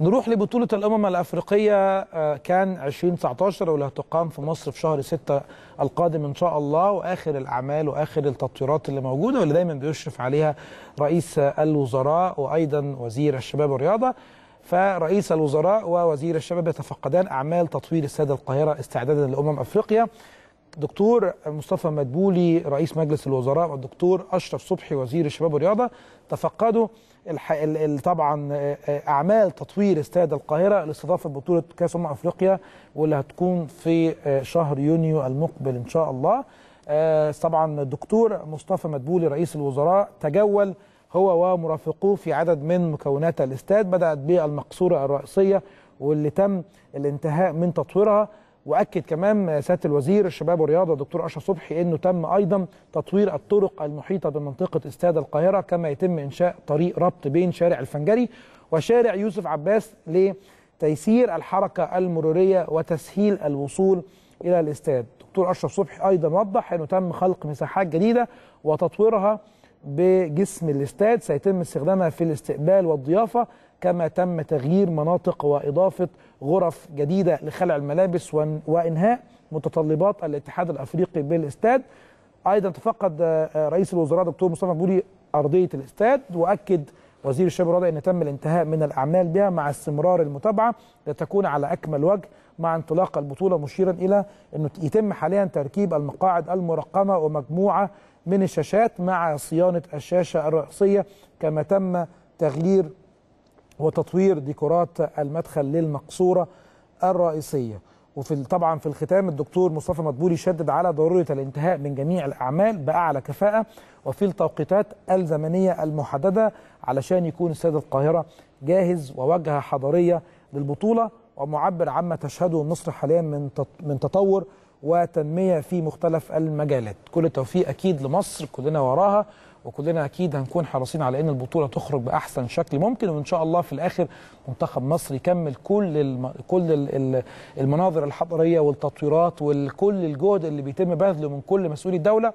نروح لبطولة الأمم الأفريقية آه، كان 2019 واللي هتقام في مصر في شهر 6 القادم إن شاء الله وآخر الأعمال وآخر التطويرات اللي موجودة واللي دايما بيشرف عليها رئيس الوزراء وأيضا وزير الشباب والرياضة فرئيس الوزراء ووزير الشباب يتفقدان أعمال تطوير السادة القاهرة استعدادا لأمم أفريقيا دكتور مصطفى مدبولي رئيس مجلس الوزراء والدكتور اشرف صبحي وزير الشباب والرياضه تفقدوا الح... طبعا اعمال تطوير استاد القاهره لاستضافه بطوله كاس امم افريقيا واللي هتكون في شهر يونيو المقبل ان شاء الله طبعا الدكتور مصطفى مدبولي رئيس الوزراء تجول هو ومرافقوه في عدد من مكونات الاستاد بدات بالمقصوره الرئيسيه واللي تم الانتهاء من تطويرها واكد كمان سياده الوزير الشباب والرياضه الدكتور اشرف صبحي انه تم ايضا تطوير الطرق المحيطه بمنطقه استاد القاهره كما يتم انشاء طريق ربط بين شارع الفنجري وشارع يوسف عباس لتيسير الحركه المروريه وتسهيل الوصول الى الاستاد. دكتور اشرف صبحي ايضا وضح انه تم خلق مساحات جديده وتطويرها بجسم الاستاد سيتم استخدامها في الاستقبال والضيافة كما تم تغيير مناطق وإضافة غرف جديدة لخلع الملابس وإنهاء متطلبات الاتحاد الأفريقي بالاستاد أيضا تفقد آه، رئيس الوزراء دكتور مصطفى بولي أرضية الاستاد وأكد وزير الشباب والرياضة أن تم الانتهاء من الأعمال بها مع استمرار المتابعة لتكون على أكمل وجه مع انطلاق البطولة مشيرا إلى أنه يتم حاليا تركيب المقاعد المرقمة ومجموعة من الشاشات مع صيانة الشاشة الرئيسية كما تم تغيير وتطوير ديكورات المدخل للمقصورة الرئيسية وفي طبعا في الختام الدكتور مصطفى مدبولي شدد على ضروره الانتهاء من جميع الاعمال باعلى كفاءه وفي التوقيتات الزمنيه المحدده علشان يكون استاد القاهره جاهز وواجهه حضاريه للبطوله ومعبر عما تشهده مصر حاليا من من تطور وتنمية في مختلف المجالات كل التوفيق أكيد لمصر كلنا وراها وكلنا أكيد هنكون حريصين على أن البطولة تخرج بأحسن شكل ممكن وإن شاء الله في الآخر منتخب مصر يكمل كل الم... كل المناظر الحضارية والتطويرات وكل الجهد اللي بيتم بذله من كل مسؤولي الدولة